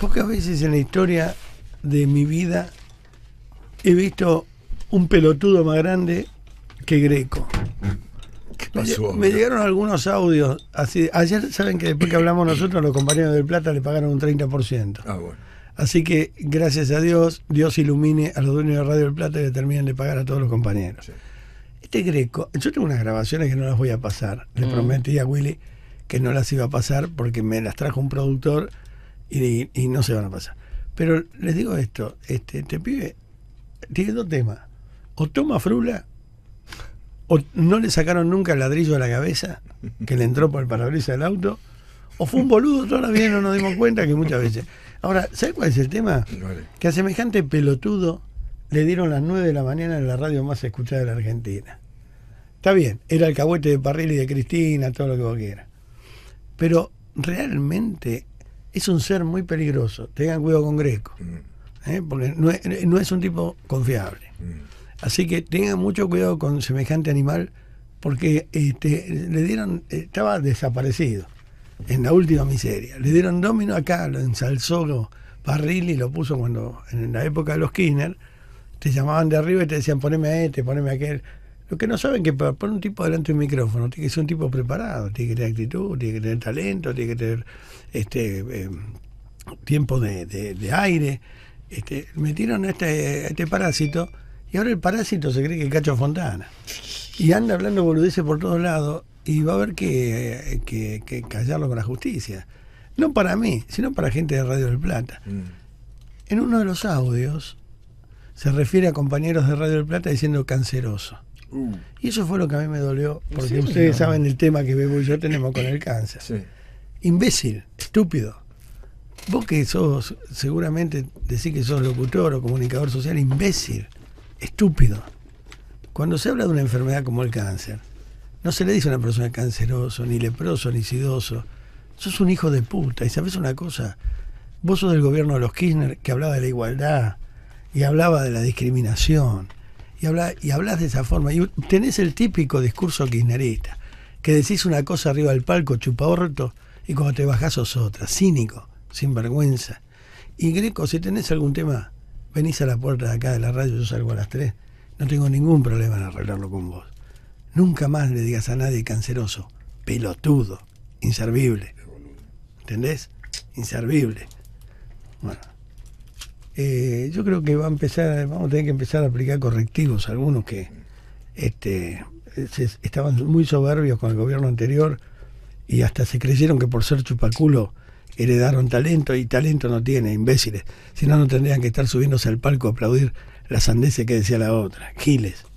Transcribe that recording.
Pocas veces en la historia de mi vida he visto un pelotudo más grande que Greco. ¿Qué pasó? Me, llegaron algunos audios. Así, ayer saben que después que hablamos nosotros, los compañeros del Plata le pagaron un 30%. Ah, bueno. Así que gracias a Dios, Dios ilumine a los dueños de Radio del Plata y le terminen de pagar a todos los compañeros. Este Greco, yo tengo unas grabaciones que no las voy a pasar. Le mm. prometí a Willy que no las iba a pasar porque me las trajo un productor y, no se van a pasar. Pero les digo esto, este, este, pibe tiene dos temas. O toma frula, o no le sacaron nunca el ladrillo a la cabeza, que le entró por el parabrisas del auto, o fue un boludo todavía, no nos dimos cuenta que muchas veces. Ahora, ¿sabes cuál es el tema? Que a semejante pelotudo le dieron las 9 de la mañana en la radio más escuchada de la Argentina. Está bien, era el cahuete de Parrilli y de Cristina, todo lo que vos quieras. Pero realmente es un ser muy peligroso. Tengan cuidado con Greco. Mm. ¿eh? Porque no es, un tipo confiable. Mm. Así que tengan mucho cuidado con semejante animal porque este, le dieron, estaba desaparecido en la última miseria. Le dieron domino acá, lo ensalzó lo, y lo puso cuando en la época de los Kirchner, te llamaban de arriba y te decían poneme a este, poneme a aquel. Los que no saben que para poner un tipo delante de un micrófono tiene que ser un tipo preparado, tiene que tener actitud, tiene que tener talento, tiene que tener este em, tiempo de, aire. Este, metieron a este, este parásito y ahora el parásito se cree que es Cacho Fontana. Y anda hablando boludeces por todos lados y va a haber eh, que, que, callarlo con la justicia. No para mí, sino para gente de Radio del Plata. Mm. En uno de los audios se refiere a compañeros de Radio del Plata diciendo canceroso. Y eso fue lo que a mí me dolió, porque ustedes saben el tema que Bebo y yo tenemos con el cáncer. Imbécil, estúpido. Vos que sos, seguramente decís que sos locutor o comunicador social, imbécil, estúpido. Cuando se habla de una enfermedad como el cáncer, no se le dice a una persona canceroso, ni leproso, ni sidoso. Sos un hijo de puta. Y sabes una cosa, vos sos del gobierno de los Kirchner que hablaba de la igualdad y hablaba de la discriminación y, habla, y hablas de esa forma. Y tenés el típico discurso kirchnerista, que decís una cosa arriba del palco, chupa chupahorto, y cuando te bajás sos otra, cínico, sin vergüenza. Y Greco, si tenés algún tema, venís a la puerta de acá de la radio, yo salgo a las tres. no tengo ningún problema en arreglarlo con vos. Nunca más le digas a nadie canceroso, pelotudo, inservible. ¿Entendés? Inservible. Bueno. Eh, yo creo que va a empezar, vamos a tener que empezar a aplicar correctivos, algunos que este, estaban muy soberbios con el gobierno anterior y hasta se creyeron que por ser chupaculo heredaron talento y talento no tiene, imbéciles. Si no, tendrían que estar subiéndose al palco a aplaudir la sandeces que decía la otra, Giles.